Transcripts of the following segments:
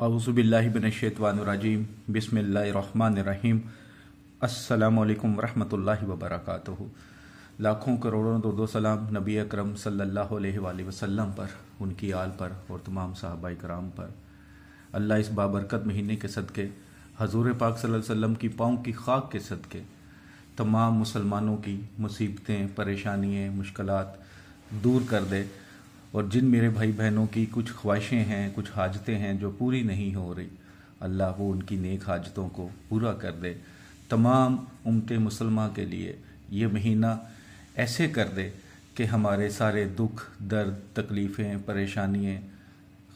अवज़ुबिल्लाबिनशैतवानरजीम बिसमीम अल्लाम वरहमल वबरक लाखों करोड़ों दो सलाम नबी अक्रम सल्लल्लाहु पर उनकी आल पर और तमाम साहबा कराम पर अल्लाह इस बाबरकत महीने के सदक़े हजूर पाक सल्लम की पाँव की खाक के सदक़े तमाम मुसलमानों की मुसीबतें परेशानियाँ मुश्किल दूर कर दे और जिन मेरे भाई बहनों की कुछ ख्वाहिशें हैं कुछ हाजतें हैं जो पूरी नहीं हो रही अल्लाह वो उनकी नेक हाजतों को पूरा कर दे तमाम उमत मुसलमान के लिए ये महीना ऐसे कर दे कि हमारे सारे दुख दर्द तकलीफ़ें परेशानियाँ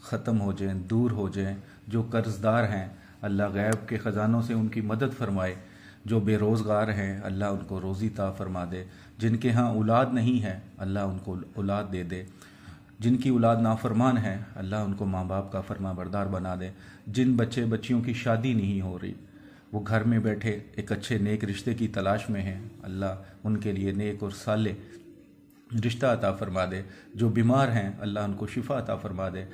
ख़त्म हो जाएं दूर हो जाएं जो कर्ज़दार हैं अल्लाह गैब के ख़जानों से उनकी मदद फरमाए जो बेरोज़गार हैं अल्लाह उनको रोज़ी ता फरमा दे जिनके यहाँ औलाद नहीं है अल्लाह उनको औलाद दे दे जिनकी औलाद नाफरमान है अल्लाह उनको माँ बाप का फरमा बरदार बना दे जिन बच्चे बच्चियों की शादी नहीं हो रही वो घर में बैठे एक अच्छे नेक रिश्ते की तलाश में हैं अल्लाह उनके लिए नेक और साले रिश्ता अता फरमा दे जो बीमार हैं अल्लाह उनको शिफा अता फरमा दे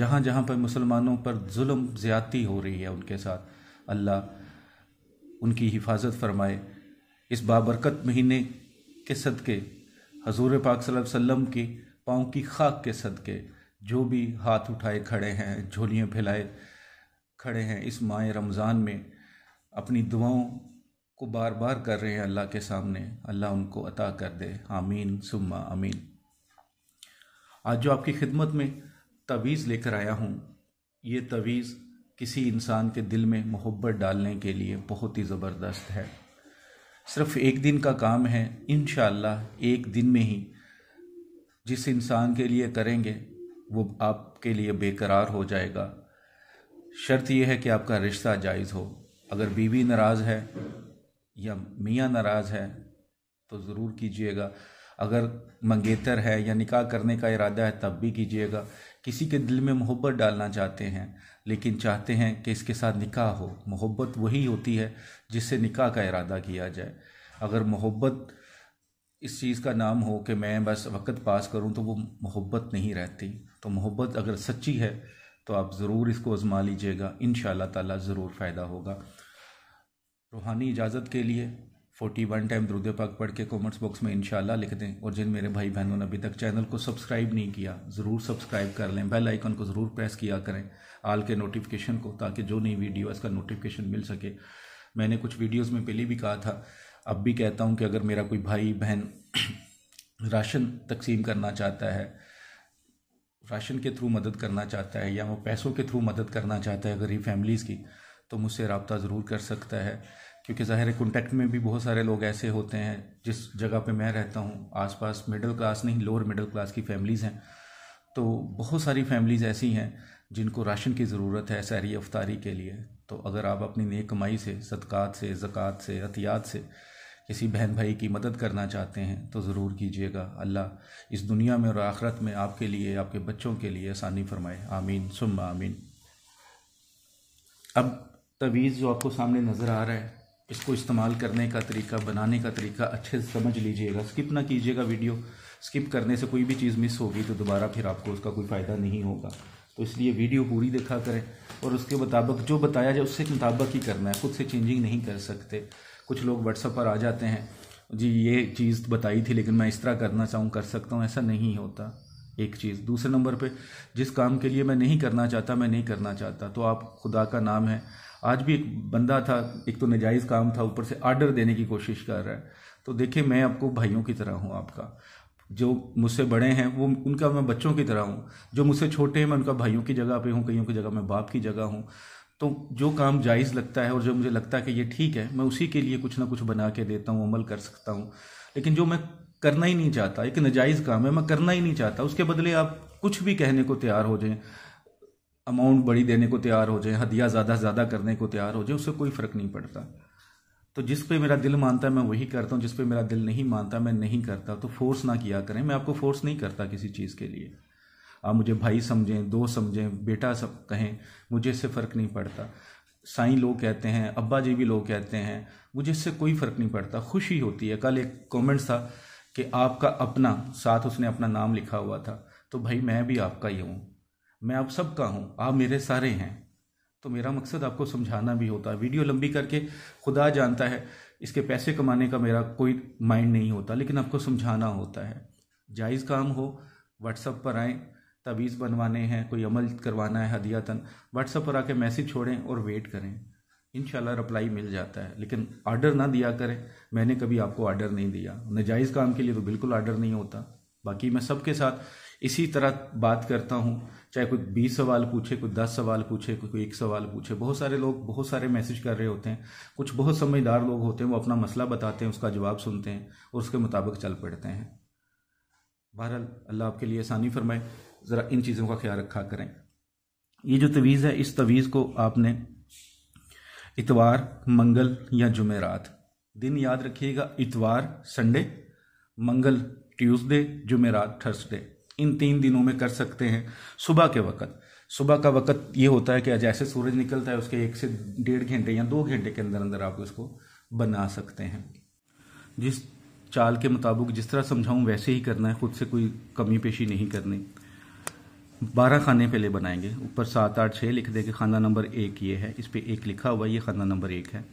जहाँ जहाँ पर मुसलमानों पर जुल्म ज़्यादती हो रही है उनके साथ अल्लाह उनकी हिफाजत फरमाए इस बाबरकत महीने के सदक़े हजूर पाक सल्लम की पाँव की खाक के सदके जो भी हाथ उठाए खड़े हैं झोलियाँ फैलाए खड़े हैं इस माह रमज़ान में अपनी दुआओं को बार बार कर रहे हैं अल्लाह के सामने अल्लाह उनको अता कर दे आमीन सुम्मा आमीन आज जो आपकी खिदमत में तवीज़ लेकर आया हूँ ये तवीज़ किसी इंसान के दिल में मोहब्बत डालने के लिए बहुत ही ज़बरदस्त है सिर्फ एक दिन का काम है इन एक दिन में ही जिस इंसान के लिए करेंगे वो आपके लिए बेकरार हो जाएगा शर्त यह है कि आपका रिश्ता जायज़ हो अगर बीवी नाराज़ है या मियाँ नाराज़ है तो ज़रूर कीजिएगा अगर मंगेतर है या निकाह करने का इरादा है तब भी कीजिएगा किसी के दिल में मोहब्बत डालना चाहते हैं लेकिन चाहते हैं कि इसके साथ निकाह हो मोहब्बत वही होती है जिससे निकाह का इरादा किया जाए अगर मोहब्बत इस चीज़ का नाम हो कि मैं बस वक्त पास करूं तो वो मोहब्बत नहीं रहती तो मोहब्बत अगर सच्ची है तो आप ज़रूर इसको आज़मा लीजिएगा इन ताला ज़रूर फ़ायदा होगा रूहानी इजाज़त के लिए फोर्टी वन टाइम दरुद पाक पढ़ के कॉमेंट्स बॉक्स में इनशाला लिख दें और जिन मेरे भाई बहनों ने अभी तक चैनल को सब्सक्राइब नहीं किया ज़रूर सब्सक्राइब कर लें बेल आइकन को ज़रूर प्रेस किया करें आल के नोटिफिकेशन को ताकि जो नई वीडियो इसका नोटिफिकेशन मिल सके मैंने कुछ वीडियोज़ में पहले भी कहा था अब भी कहता हूँ कि अगर मेरा कोई भाई बहन राशन तकसीम करना चाहता है राशन के थ्रू मदद करना चाहता है या वो पैसों के थ्रू मदद करना चाहता है गरीब फैमिलीज़ की तो मुझसे रबता ज़रूर कर सकता है क्योंकि ज़ाहिर है कॉन्टैक्ट में भी बहुत सारे लोग ऐसे होते हैं जिस जगह पे मैं रहता हूँ आसपास मिडिल क्लास नहीं लोअर मिडिल क्लास की फैमिलीज़ हैं तो बहुत सारी फैमिलीज़ ऐसी हैं जिनको राशन की ज़रूरत है सैरी अफ्तारी के लिए तो अगर आप अपनी नेक कमाई से सदक़ात से ज़क़़त से अतियात से किसी बहन भाई की मदद करना चाहते हैं तो ज़रूर कीजिएगा अल्लाह इस दुनिया में और आखरत में आपके लिए आपके बच्चों के लिए आसानी फरमाए आमीन सुम आमीन अब तवीज़ जो आपको सामने नज़र आ रहा है इसको इस्तेमाल करने का तरीका बनाने का तरीका अच्छे से समझ लीजिएगा स्किप ना कीजिएगा वीडियो स्किप करने से कोई भी चीज़ मिस होगी तो दोबारा फिर आपको उसका कोई फ़ायदा नहीं होगा तो इसलिए वीडियो पूरी देखा करें और उसके मुताबिक जो बताया जाए उसके मुताबिक ही करना है खुद से चेंजिंग नहीं कर सकते कुछ लोग व्हाट्सअप पर आ जाते हैं जी ये चीज़ बताई थी लेकिन मैं इस तरह करना चाहूँ कर सकता हूँ ऐसा नहीं होता एक चीज़ दूसरे नंबर पे जिस काम के लिए मैं नहीं करना चाहता मैं नहीं करना चाहता तो आप खुदा का नाम है आज भी एक बंदा था एक तो नजायज़ काम था ऊपर से आर्डर देने की कोशिश कर रहा है तो देखिए मैं आपको भाइयों की तरह हूँ आपका जो मुझसे बड़े हैं वो उनका मैं बच्चों की तरह हूँ जो मुझसे छोटे हैं मैं उनका भाइयों की जगह पे हूँ कईयों की जगह मैं बाप की जगह हूँ तो जो काम जायज़ लगता है और जो मुझे लगता है कि ये ठीक है मैं उसी के लिए कुछ ना कुछ बना के देता हूँ अमल कर सकता हूँ लेकिन जो मैं करना ही नहीं चाहता एक नजायज़ काम है मैं करना ही नहीं चाहता उसके बदले आप कुछ भी कहने को तैयार हो जाएं अमाउंट बड़ी देने को तैयार हो जाएं हदिया ज़्यादा से ज़्यादा करने को तैयार हो जाएं उससे कोई फ़र्क नहीं पड़ता तो जिस पे मेरा दिल मानता है मैं वही करता हूँ जिस पे मेरा दिल नहीं मानता मैं नहीं करता तो फोर्स ना किया करें मैं आपको फोर्स नहीं करता किसी चीज़ के लिए आप मुझे भाई समझें दो समझें बेटा सब कहें मुझे इससे फ़र्क नहीं पड़ता साई लोग कहते हैं अब्बा जी भी लोग कहते हैं मुझे इससे कोई फ़र्क नहीं पड़ता खुशी होती है कल एक कमेंट था कि आपका अपना साथ उसने अपना नाम लिखा हुआ था तो भाई मैं भी आपका ही हूँ मैं आप सबका हूँ आप मेरे सारे हैं तो मेरा मकसद आपको समझाना भी होता है वीडियो लंबी करके खुदा जानता है इसके पैसे कमाने का मेरा कोई माइंड नहीं होता लेकिन आपको समझाना होता है जायज़ काम हो व्हाट्सअप पर आएँ तवीज़ बनवाने हैं कोई अमल करवाना है हदियातन व्हाट्सअप पर आके मैसेज छोड़ें और वेट करें इन रिप्लाई मिल जाता है लेकिन आर्डर ना दिया करें मैंने कभी आपको आर्डर नहीं दिया नजायज़ काम के लिए तो बिल्कुल आर्डर नहीं होता बाकी मैं सबके साथ इसी तरह बात करता हूँ चाहे कोई बीस सवाल पूछे कोई दस सवाल पूछे कोई कोई एक सवाल पूछे बहुत सारे लोग बहुत सारे मैसेज कर रहे होते हैं कुछ बहुत समझदार लोग होते हैं वो अपना मसला बताते हैं उसका जवाब सुनते हैं और उसके मुताबिक चल पड़ते हैं बहरहाल अल्लाह आपके लिए आसानी फरमाए જરા ઇન ચીઝોં કા ખ્યાલ રખા કરે. યે જો તાવીજ હે ઇસ તાવીજ કો આપને ઇતવાર, મંગલ, યહ જુમે રાત. દિન યાદ રખિએગા ઇતવાર, સન્ડે, મંગલ, ટ્યુઝડે, જુમે રાત, થર્સડે. ઇન 3 દિનોં મેં કર સકતે હે. સુબહ કે વક્ત. સુબહ કા વક્ત યે હોતા હે કે જૈસે સૂરજ નિકલતા હે ઉસકે 1 સે 1.5 ઘંટે યહ 2 ઘંટે કે અંદર અંદર આપકો ઇસકો બના સકતે હે. જિસ ચાલ કે મતાબિક જિસ તરહ સમજાવું વસેહી કરના હે. ખુદ સે કોઈ કમી пеશી નહીં કરની. बारह खाने पहले बनाएंगे ऊपर सात आठ छः लिख दे के खाना नंबर एक ये है इस पर एक लिखा हुआ ये खाना नंबर एक है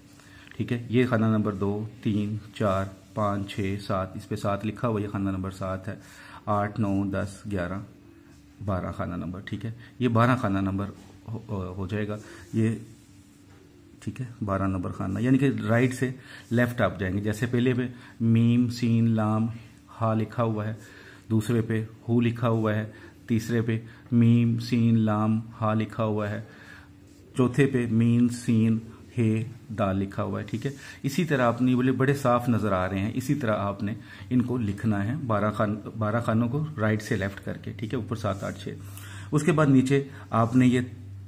ठीक है ये खाना नंबर दो तीन चार पाँच छः सात इस पर सात लिखा हुआ ये खाना नंबर सात है आठ नौ दस ग्यारह बारह खाना नंबर ठीक है ये बारह खाना नंबर हो, हो जाएगा ये ठीक है बारह नंबर खाना यानी कि राइट से लेफ्ट आप जाएंगे जैसे पहले पे मीम सीन लाम हा लिखा हुआ है दूसरे पे हु लिखा हुआ है तीसरे पे मीम सीन लाम हा लिखा हुआ है चौथे पे मीन सीन हे दा लिखा हुआ है ठीक है इसी तरह आपने बोले बड़े साफ नजर आ रहे हैं इसी तरह आपने इनको लिखना है बारह खान बारह खानों को राइट से लेफ्ट करके ठीक है ऊपर सात आठ छः उसके बाद नीचे आपने ये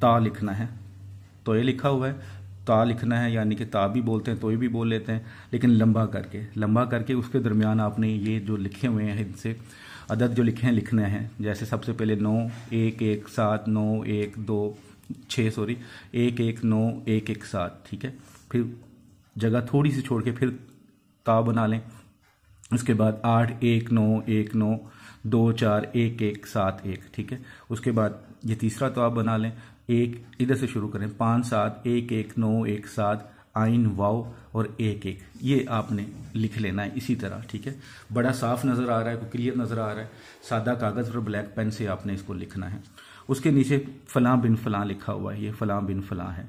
ता लिखना है तो ये लिखा हुआ है ता लिखना है यानी कि ता भी बोलते हैं तो भी बोल लेते हैं लेकिन लंबा करके लंबा करके उसके दरमियान आपने ये जो लिखे हुए हैं इनसे अदद जो लिखे हैं लिखने हैं जैसे सबसे पहले नौ एक एक सात नौ एक दो छः सॉरी एक एक नौ एक एक सात ठीक है फिर जगह थोड़ी सी छोड़ के फिर ता बना लें उसके बाद आठ एक नौ एक नौ दो चार एक एक सात एक ठीक है उसके बाद ये तीसरा तो आप बना लें एक इधर से शुरू करें पाँच सात एक एक नौ एक सात आइन वाव और एक एक ये आपने लिख लेना है इसी तरह ठीक है बड़ा साफ नज़र आ रहा है क्लियर नज़र आ रहा है सादा कागज़ पर ब्लैक पेन से आपने इसको लिखना है उसके नीचे फलां बिन फ़लाँ लिखा हुआ है ये फलां बिन फ़लाँ है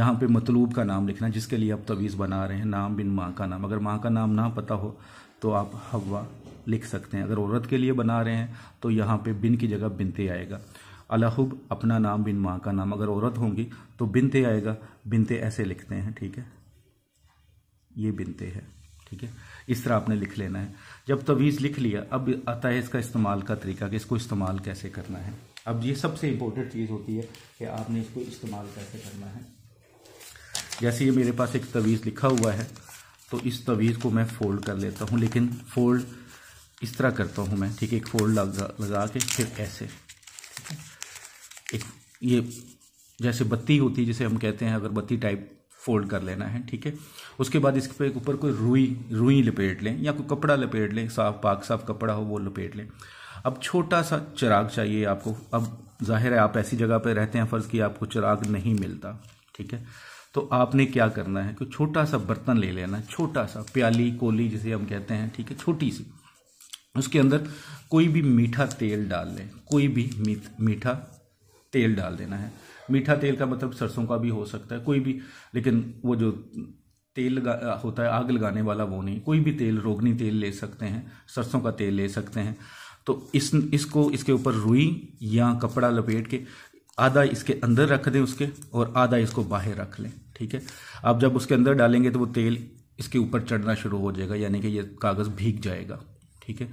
यहाँ पे मतलूब का नाम लिखना जिसके लिए आप तवीज़ बना रहे हैं नाम बिन माँ का नाम अगर माँ का नाम ना पता हो तो आप हवा लिख सकते हैं अगर औरत के लिए बना रहे हैं तो यहाँ पे बिन की जगह बिनते आएगा अलाहुब अपना नाम बिन माँ का नाम अगर औरत होंगी तो बिनते आएगा बिनते ऐसे लिखते हैं ठीक है ये बिनते है ठीक है इस तरह आपने लिख लेना है जब तवीज़ लिख लिया अब आता है इसका इस्तेमाल का तरीका कि इसको इस्तेमाल कैसे करना है अब ये सबसे इम्पोर्टेंट चीज़ होती है कि आपने इसको इस्तेमाल कैसे करना है जैसे ये मेरे पास एक तवीज़ लिखा हुआ है तो इस तवीज़ को मैं फोल्ड कर लेता हूँ लेकिन फोल्ड इस तरह करता हूँ मैं ठीक है एक फोल्ड लगा लगा के फिर ऐसे एक ये जैसे बत्ती होती है जिसे हम कहते हैं अगर बत्ती टाइप फोल्ड कर लेना है ठीक है उसके बाद इसके ऊपर कोई रुई रुई लपेट लें या कोई कपड़ा लपेट लें साफ पाक साफ कपड़ा हो वो लपेट लें अब छोटा सा चिराग चाहिए आपको अब जाहिर है आप ऐसी जगह पर रहते हैं फ़र्ज़ कि आपको चिराग नहीं मिलता ठीक है तो आपने क्या करना है कि छोटा सा बर्तन ले लेना छोटा सा प्याली कोली जिसे हम कहते हैं ठीक है छोटी सी उसके अंदर कोई भी मीठा तेल डाल लें कोई भी मीठा तेल डाल देना है मीठा तेल का मतलब सरसों का भी हो सकता है कोई भी लेकिन वो जो तेल लगा होता है आग लगाने वाला वो नहीं कोई भी तेल रोगनी तेल ले सकते हैं सरसों का तेल ले सकते हैं तो इस इसको इसके ऊपर रुई या कपड़ा लपेट के आधा इसके अंदर रख दें उसके और आधा इसको बाहर रख लें ठीक है आप जब उसके अंदर डालेंगे तो वो तेल इसके ऊपर चढ़ना शुरू हो जाएगा यानी कि ये कागज़ भीग जाएगा ठीक है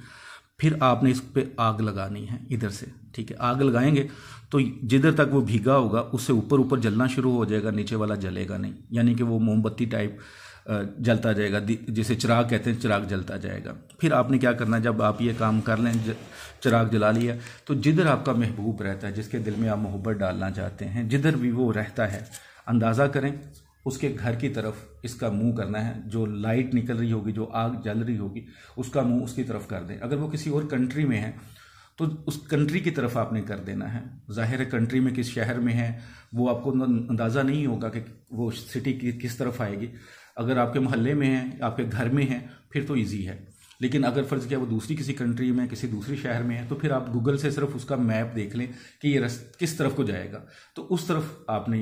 फिर आपने इस पर आग लगानी है इधर से ठीक है आग लगाएंगे तो जिधर तक वो भीगा होगा उससे ऊपर ऊपर जलना शुरू हो जाएगा नीचे वाला जलेगा नहीं यानी कि वो मोमबत्ती टाइप जलता जाएगा जिसे चिराग कहते हैं चिराग जलता जाएगा फिर आपने क्या करना है जब आप ये काम कर लें चिराग जला लिया तो जिधर आपका महबूब रहता है जिसके दिल में आप मोहब्बत डालना चाहते हैं जिधर भी वो रहता है अंदाज़ा करें उसके घर की तरफ इसका मुंह करना है जो लाइट निकल रही होगी जो आग जल रही होगी उसका मुंह उसकी तरफ कर दें अगर वो किसी और कंट्री में है तो उस कंट्री की तरफ आपने कर देना है जाहिर है कंट्री में किस शहर में है वो आपको अंदाज़ा नहीं होगा कि वो सिटी किस तरफ आएगी अगर आपके मोहल्ले में है आपके घर में है फिर तो ईजी है लेकिन अगर फ़र्ज़ किया वो दूसरी किसी कंट्री में किसी दूसरे शहर में है तो फिर आप गूगल से सिर्फ उसका मैप देख लें कि ये रस किस तरफ को जाएगा तो उस तरफ आपने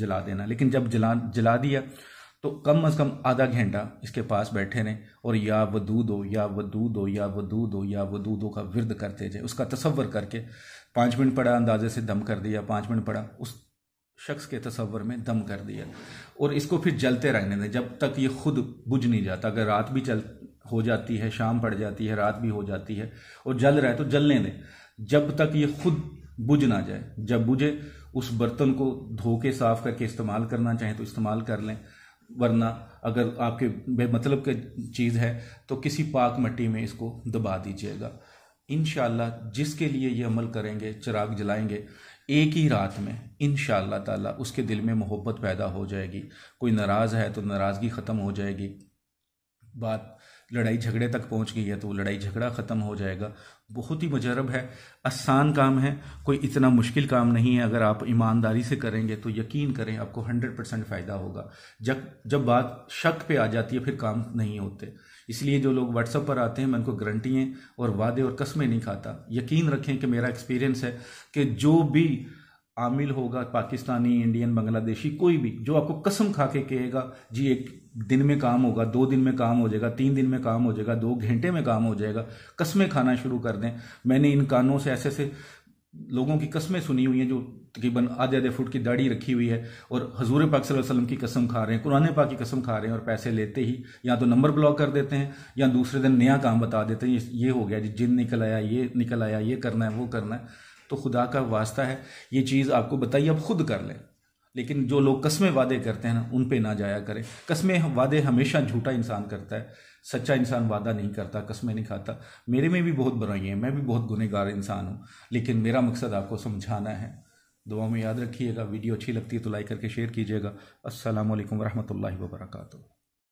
जला देना लेकिन जब जला जला दिया तो कम अज़ कम आधा घंटा इसके पास बैठे रहें और या व दूध हो या व दूध हो या व दूध हो या व दूध हो का विरद करते जाए उसका तस्वर करके पाँच मिनट पड़ा अंदाजे से दम कर दिया पाँच मिनट पड़ा उस शख्स के तस्वर में दम कर दिया और इसको फिर जलते रहने दें जब तक ये खुद बुझ नहीं जाता अगर रात भी चल हो जाती है शाम पड़ जाती है रात भी हो जाती है और जल रहा है तो जलने दें जब तक ये खुद बुझ ना जाए जब बुझे उस बर्तन को धो के साफ करके इस्तेमाल करना चाहें तो इस्तेमाल कर लें वरना अगर आपके बेमतलब के चीज़ है तो किसी पाक मट्टी में इसको दबा दीजिएगा इन जिसके लिए ये अमल करेंगे चिराग जलाएंगे एक ही रात में इन ताला उसके दिल में मोहब्बत पैदा हो जाएगी कोई नाराज़ है तो नाराज़गी ख़त्म हो जाएगी बात लड़ाई झगड़े तक पहुंच गई है तो वो लड़ाई झगड़ा ख़त्म हो जाएगा बहुत ही मजरब है आसान काम है कोई इतना मुश्किल काम नहीं है अगर आप ईमानदारी से करेंगे तो यकीन करें आपको हंड्रेड परसेंट फ़ायदा होगा जब जब बात शक पे आ जाती है फिर काम नहीं होते इसलिए जो लोग व्हाट्सअप पर आते हैं मैं उनको गारंटियाँ और वादे और कस्में नहीं खाता यकीन रखें कि मेरा एक्सपीरियंस है कि जो भी आमिल होगा पाकिस्तानी इंडियन बांग्लादेशी कोई भी जो आपको कसम खा के कहेगा जी एक दिन में काम होगा दो दिन में काम हो जाएगा तीन दिन में काम हो जाएगा दो घंटे में काम हो जाएगा कस्में खाना शुरू कर दें मैंने इन कानों से ऐसे ऐसे लोगों की कस्में सुनी हुई हैं जो तकरीबन आधे आधे फुट की दाढ़ी रखी हुई है और हजूर पाक वसल्लम की कसम खा रहे हैं कुरान पाक की कसम खा रहे हैं और पैसे लेते ही या तो नंबर ब्लॉक कर देते हैं या दूसरे दिन नया काम बता देते हैं ये हो गया जी जिन निकल आया ये निकल आया ये करना है वो करना है तो खुदा का वास्ता है ये चीज़ आपको बताइए आप खुद कर लें लेकिन जो लोग कस्में वादे करते हैं ना उन पे ना जाया करें कस्में वादे हमेशा झूठा इंसान करता है सच्चा इंसान वादा नहीं करता कस्में नहीं खाता मेरे में भी बहुत बुराई है मैं भी बहुत गुनहगार इंसान हूँ लेकिन मेरा मकसद आपको समझाना है दुआ में याद रखिएगा वीडियो अच्छी लगती है तो लाइक करके शेयर कीजिएगा असलकम वरहमल वर्का